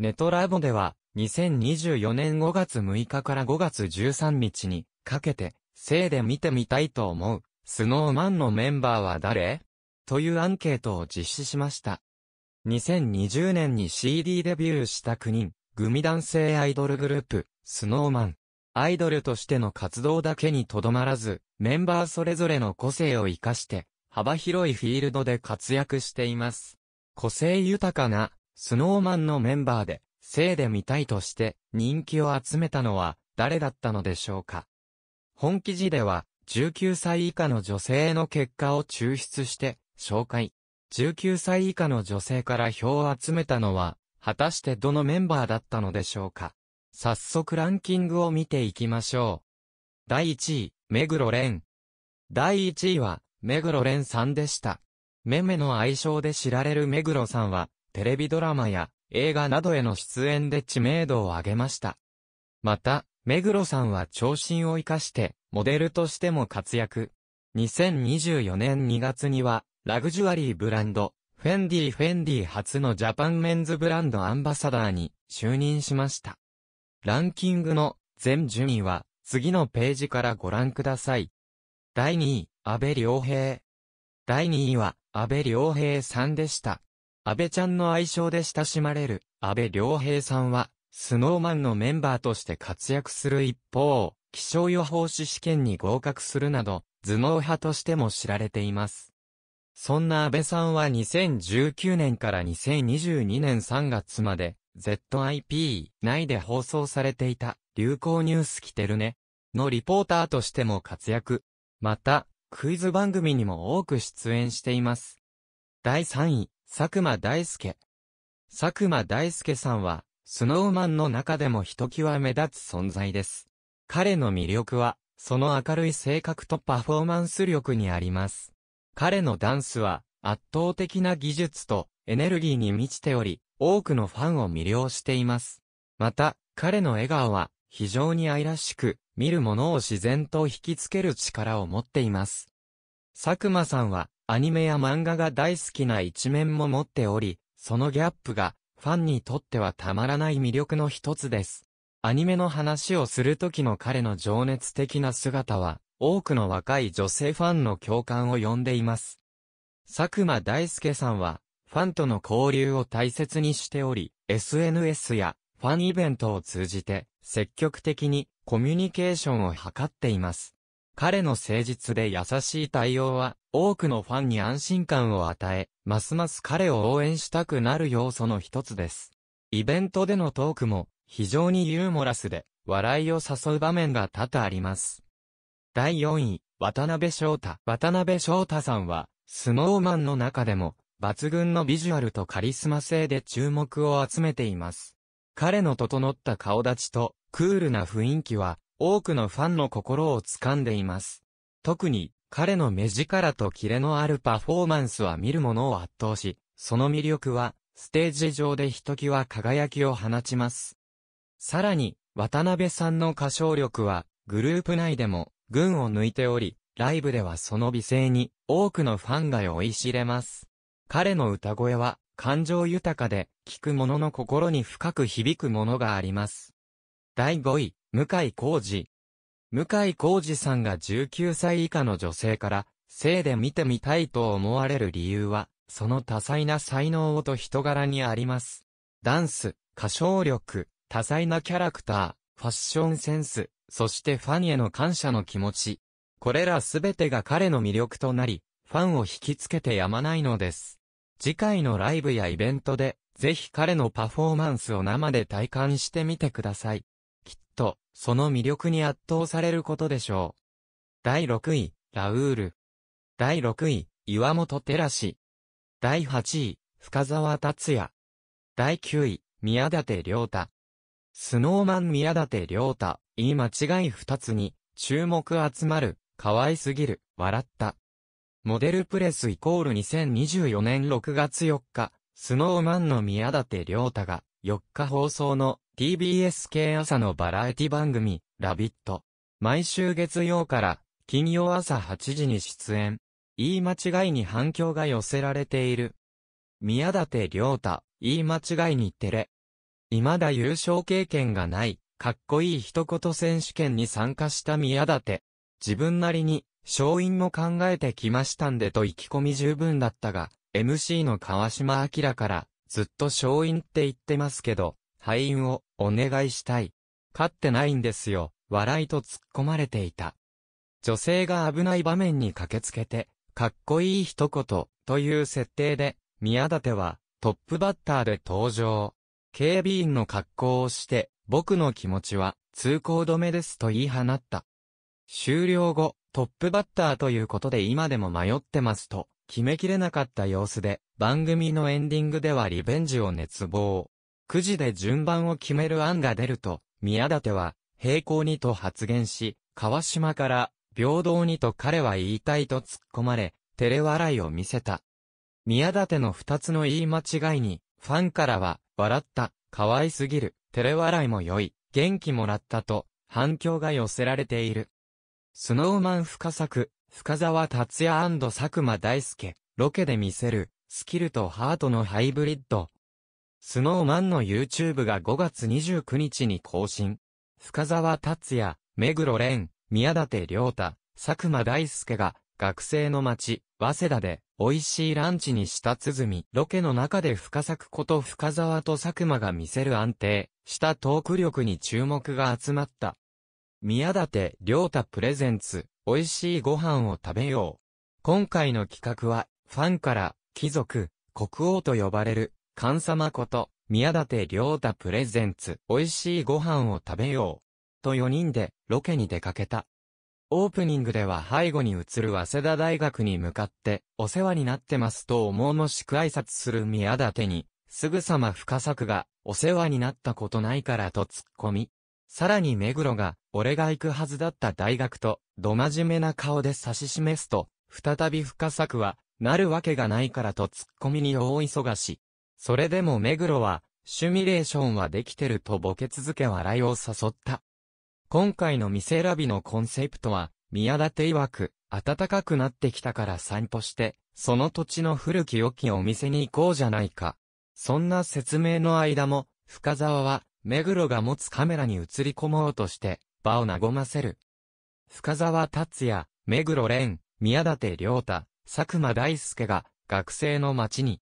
ネトラボでは、2024年5月6日から5月13日にかけて、せいで見てみたいと思う、スノーマンのメンバーは誰というアンケートを実施しました。2020年に CD デビューした9人、グミ男性アイドルグループ、スノーマン。アイドルとしての活動だけにとどまらず、メンバーそれぞれの個性を活かして、幅広いフィールドで活躍しています。個性豊かなスノーマンのメンバーで、生で見たいとして人気を集めたのは誰だったのでしょうか。本記事では、19歳以下の女性の結果を抽出して紹介。19歳以下の女性から票を集めたのは、果たしてどのメンバーだったのでしょうか。早速ランキングを見ていきましょう。第1位、目黒蓮。第1位は、目黒蓮さんでした。メメの愛称で知られる目黒さんは、テレビドラマや映画などへの出演で知名度を上げました。また、目黒さんは長身を生かして、モデルとしても活躍。2024年2月には、ラグジュアリーブランド、フェンディ・フェンディ初のジャパンメンズブランドアンバサダーに就任しました。ランキングの全順位は、次のページからご覧ください。第2位、安倍良平。第2位は、安倍良平さんでした。安倍ちゃんの愛称で親しまれる安倍良平さんは、スノーマンのメンバーとして活躍する一方、気象予報士試験に合格するなど、頭脳派としても知られています。そんな安倍さんは2019年から2022年3月まで、ZIP 内で放送されていた、流行ニュース来てるね、のリポーターとしても活躍。また、クイズ番組にも多く出演しています。第3位、佐久間大介。佐久間大介さんは、スノーマンの中でもひときわ目立つ存在です。彼の魅力は、その明るい性格とパフォーマンス力にあります。彼のダンスは、圧倒的な技術とエネルギーに満ちており、多くのファンを魅了しています。また、彼の笑顔は、非常に愛らしく、見るものを自然と引きつける力を持っています。佐久間さんはアニメや漫画が大好きな一面も持っており、そのギャップがファンにとってはたまらない魅力の一つです。アニメの話をするときの彼の情熱的な姿は、多くの若い女性ファンの共感を呼んでいます。佐久間大介さんは、ファンとの交流を大切にしており、SNS やファンイベントを通じて、積極的にコミュニケーションを図っています。彼の誠実で優しい対応は、多くのファンに安心感を与え、ますます彼を応援したくなる要素の一つです。イベントでのトークも、非常にユーモラスで、笑いを誘う場面が多々あります。第4位、渡辺翔太。渡辺翔太さんは、スノーマンの中でも、抜群のビジュアルとカリスマ性で注目を集めています。彼の整った顔立ちと、クールな雰囲気は、多くのファンの心を掴んでいます。特に、彼の目力とキレのあるパフォーマンスは見る者を圧倒し、その魅力は、ステージ上でひときわ輝きを放ちます。さらに、渡辺さんの歌唱力は、グループ内でも、群を抜いており、ライブではその美声に、多くのファンが酔いしれます。彼の歌声は、感情豊かで、聴く者の心に深く響くものがあります。第5位、向井康二。向井康二さんが19歳以下の女性から、性で見てみたいと思われる理由は、その多彩な才能をと人柄にあります。ダンス、歌唱力、多彩なキャラクター、ファッションセンス、そしてファンへの感謝の気持ち。これらすべてが彼の魅力となり、ファンを引きつけてやまないのです。次回のライブやイベントで、ぜひ彼のパフォーマンスを生で体感してみてください。その魅力に圧倒されることでしょう。第6位、ラウール。第6位、岩本照志。第8位、深沢達也。第9位、宮舘良太。スノーマン宮舘良太、言い間違い2つに、注目集まる、可愛すぎる、笑った。モデルプレスイコール2024年6月4日、スノーマンの宮舘良太が、4日放送の TBS 系朝のバラエティ番組、ラビット。毎週月曜から金曜朝8時に出演。言い間違いに反響が寄せられている。宮舘良太、言い間違いに照れ。未だ優勝経験がない、かっこいい一言選手権に参加した宮舘。自分なりに、勝因も考えてきましたんでと意気込み十分だったが、MC の川島明から、ずっと勝因って言ってますけど、敗因をお願いしたい。勝ってないんですよ、笑いと突っ込まれていた。女性が危ない場面に駆けつけて、かっこいい一言という設定で、宮舘はトップバッターで登場。警備員の格好をして、僕の気持ちは通行止めですと言い放った。終了後、トップバッターということで今でも迷ってますと、決めきれなかった様子で、番組のエンディングではリベンジを熱望。くじで順番を決める案が出ると、宮舘は、平行にと発言し、川島から、平等にと彼は言いたいと突っ込まれ、照れ笑いを見せた。宮舘の二つの言い間違いに、ファンからは、笑った、可愛すぎる、照れ笑いも良い、元気もらったと、反響が寄せられている。スノーマン深作、深沢達也佐久間大介、ロケで見せる、スキルとハートのハイブリッド、スノーマンの YouTube が5月29日に更新。深沢達也、目黒蓮、宮舘良太、佐久間大介が、学生の街、早稲田で、美味しいランチにした鼓。ロケの中で深作こと深沢と佐久間が見せる安定、したトーク力に注目が集まった。宮舘良太プレゼンツ、美味しいご飯を食べよう。今回の企画は、ファンから、貴族、国王と呼ばれる、神様こと、宮舘良太プレゼンツ、美味しいご飯を食べよう。と4人で、ロケに出かけた。オープニングでは背後に映る早稲田大学に向かって、お世話になってますと重々しく挨拶する宮舘に、すぐさま深作が、お世話になったことないからと突っ込み。さらに目黒が、俺が行くはずだった大学と、ど真面目な顔で指し示すと、再び深作は、なるわけがないからと突っ込みに大忙し。それでも目黒は、シュミレーションはできてるとボケ続け笑いを誘った。今回の店選びのコンセプトは、宮舘曰く、暖かくなってきたから散歩して、その土地の古き良きお店に行こうじゃないか。そんな説明の間も、深沢は、目黒が持つカメラに映り込もうとして、場を和ませる。深沢達也、目黒蓮、宮舘良太、佐久間大介が、学生の街に、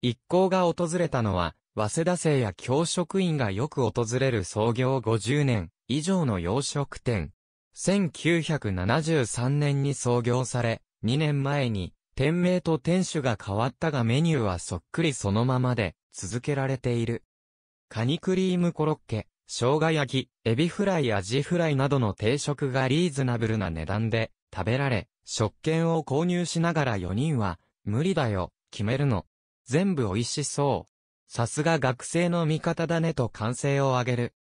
一行が訪れたのは、早稲田生や教職員がよく訪れる創業50年以上の洋食店。1973年に創業され、2年前に店名と店主が変わったがメニューはそっくりそのままで続けられている。カニクリームコロッケ、生姜焼き、エビフライ、アジフライなどの定食がリーズナブルな値段で食べられ、食券を購入しながら4人は無理だよ、決めるの全部美味しそう。さすが学生の味方だねと歓声を上げる。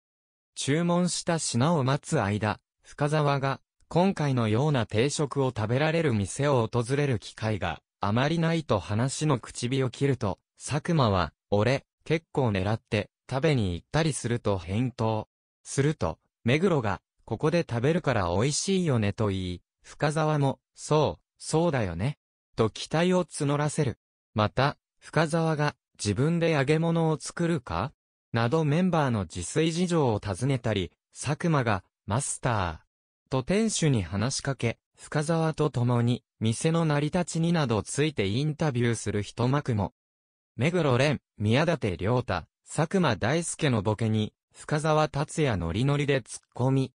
注文した品を待つ間、深沢が、今回のような定食を食べられる店を訪れる機会があまりないと話の口火を切ると、佐久間は、俺、結構狙って食べに行ったりすると返答。すると、目黒が、ここで食べるから美味しいよねと言い、深沢も、そう、そうだよね。と期待を募らせる。また、深沢が自分で揚げ物を作るかなどメンバーの自炊事情を尋ねたり、佐久間がマスターと店主に話しかけ、深沢と共に店の成り立ちになどついてインタビューする一幕も。目黒蓮、宮舘良太、佐久間大介のボケに、深沢達也ノリノリで突っ込み。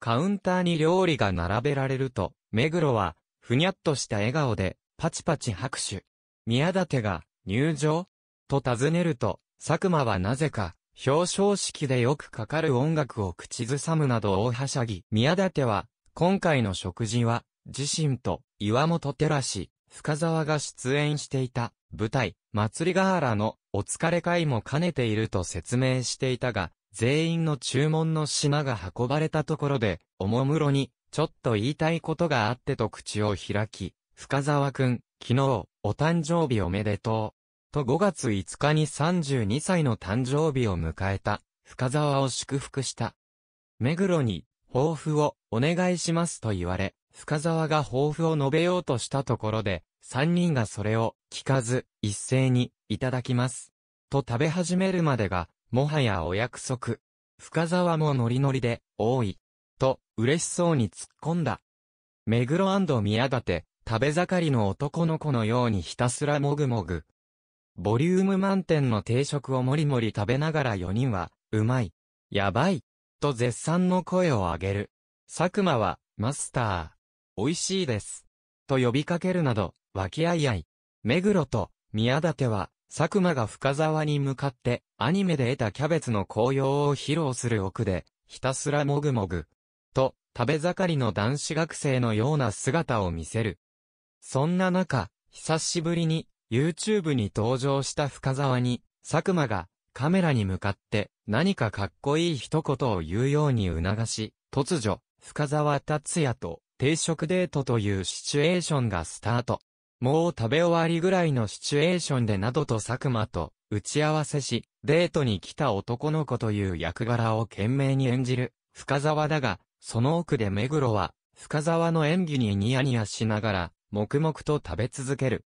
カウンターに料理が並べられると、目黒は、ふにゃっとした笑顔で、パチパチ拍手。宮舘が、入場と尋ねると、佐久間はなぜか、表彰式でよくかかる音楽を口ずさむなど大はしゃぎ。宮舘は、今回の食事は、自身と岩本照氏、深沢が出演していた舞台、祭りヶ原のお疲れ会も兼ねていると説明していたが、全員の注文の品が運ばれたところで、おもむろに、ちょっと言いたいことがあってと口を開き、深沢くん、昨日、お誕生日おめでとう。と5月5日に32歳の誕生日を迎えた、深沢を祝福した。目黒に、抱負をお願いしますと言われ、深沢が抱負を述べようとしたところで、3人がそれを聞かず、一斉に、いただきます。と食べ始めるまでが、もはやお約束。深沢もノリノリで、多い。と、嬉しそうに突っ込んだ。目黒宮舘、食べ盛りの男の子のようにひたすらもぐもぐ、ボリューム満点の定食をもりもり食べながら4人は、うまい、やばい、と絶賛の声を上げる。佐久間は、マスター、美味しいです、と呼びかけるなど、和気あいあい。目黒と、宮舘は、佐久間が深沢に向かって、アニメで得たキャベツの紅葉を披露する奥で、ひたすらもぐもぐ。と、食べ盛りの男子学生のような姿を見せる。そんな中、久しぶりに、YouTube に登場した深沢に、佐久間がカメラに向かって何かかっこいい一言を言うように促し、突如、深沢達也と定食デートというシチュエーションがスタート。もう食べ終わりぐらいのシチュエーションでなどと佐久間と打ち合わせし、デートに来た男の子という役柄を懸命に演じる深沢だが、その奥で目黒は深沢の演技にニヤニヤしながら、黙々と食べ続ける。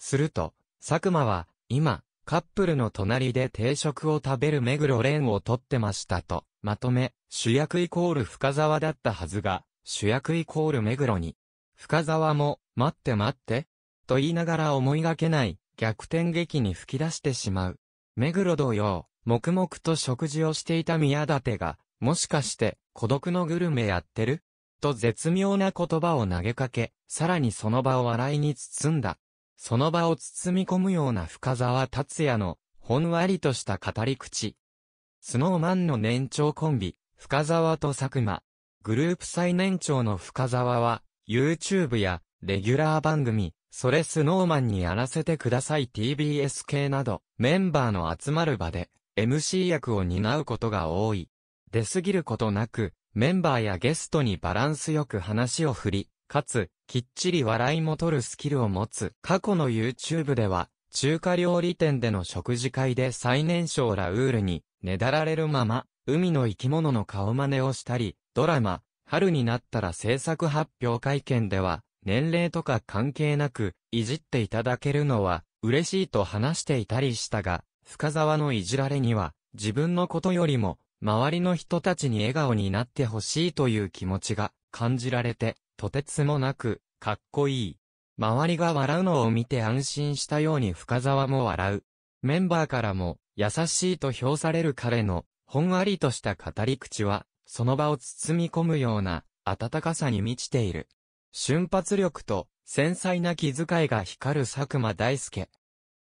すると、佐久間は、今、カップルの隣で定食を食べる目黒蓮を撮ってましたと、まとめ、主役イコール深沢だったはずが、主役イコール目黒に。深沢も、待って待って、と言いながら思いがけない、逆転劇に吹き出してしまう。目黒同様、黙々と食事をしていた宮舘が、もしかして、孤独のグルメやってると絶妙な言葉を投げかけ、さらにその場を笑いに包んだ。その場を包み込むような深沢達也の、ほんわりとした語り口。スノーマンの年長コンビ、深沢と佐久間。グループ最年長の深沢は、YouTube や、レギュラー番組、それスノーマンにやらせてください TBS 系など、メンバーの集まる場で、MC 役を担うことが多い。出すぎることなく、メンバーやゲストにバランスよく話を振り、かつ、きっちり笑いも取るスキルを持つ。過去の YouTube では、中華料理店での食事会で最年少ラウールに、ねだられるまま、海の生き物の顔真似をしたり、ドラマ、春になったら制作発表会見では、年齢とか関係なく、いじっていただけるのは、嬉しいと話していたりしたが、深沢のいじられには、自分のことよりも、周りの人たちに笑顔になってほしいという気持ちが感じられて、とてつもなく、かっこいい。周りが笑うのを見て安心したように深沢も笑う。メンバーからも、優しいと評される彼の、ほんわりとした語り口は、その場を包み込むような、温かさに満ちている。瞬発力と、繊細な気遣いが光る佐久間大介。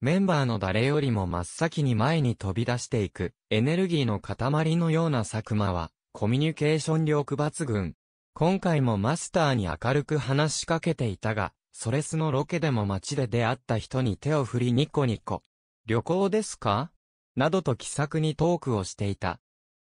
メンバーの誰よりも真っ先に前に飛び出していく、エネルギーの塊のような佐久間は、コミュニケーション力抜群。今回もマスターに明るく話しかけていたが、それすのロケでも街で出会った人に手を振りニコニコ。旅行ですかなどと気さくにトークをしていた。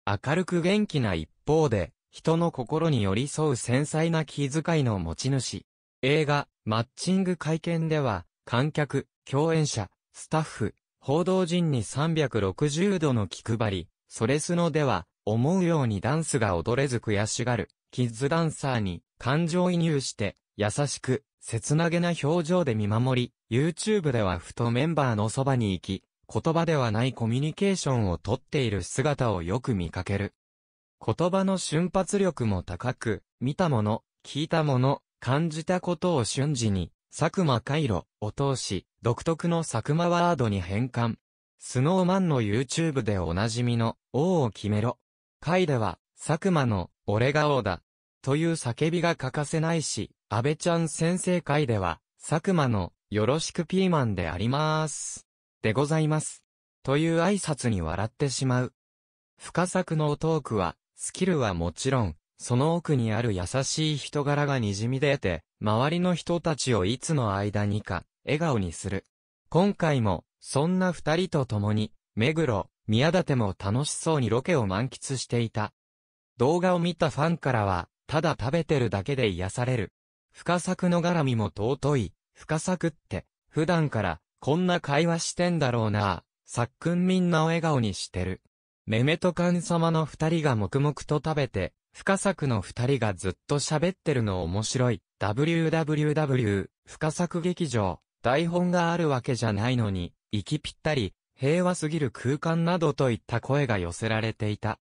明るく元気な一方で、人の心に寄り添う繊細な気遣いの持ち主。映画、マッチング会見では、観客、共演者、スタッフ、報道陣に360度の気配り、それすのでは、思うようにダンスが踊れず悔しがる、キッズダンサーに感情移入して、優しく、切なげな表情で見守り、YouTube ではふとメンバーのそばに行き、言葉ではないコミュニケーションをとっている姿をよく見かける。言葉の瞬発力も高く、見たもの、聞いたもの、感じたことを瞬時に、佐久間回路を通し、独特の佐久間ワードに変換。スノーマンの YouTube でおなじみの、王を決めろ会では、佐久間の、俺が王だ。という叫びが欠かせないし、安倍ちゃん先生会では、佐久間の、よろしくピーマンでありまーす。でございます。という挨拶に笑ってしまう。深作のトークは、スキルはもちろん、その奥にある優しい人柄がにじみ出て、周りの人たちをいつの間にか、笑顔にする。今回も、そんな二人と共に、目黒、宮舘も楽しそうにロケを満喫していた。動画を見たファンからは、ただ食べてるだけで癒される。深作の絡みも尊い。深作って、普段から、こんな会話してんだろうなさっくんみんなを笑顔にしてる。めめとかん様の二人が黙々と食べて、深作の二人がずっと喋ってるの面白い。www 深作劇場。台本があるわけじゃないのに、息ぴったり、平和すぎる空間などといった声が寄せられていた。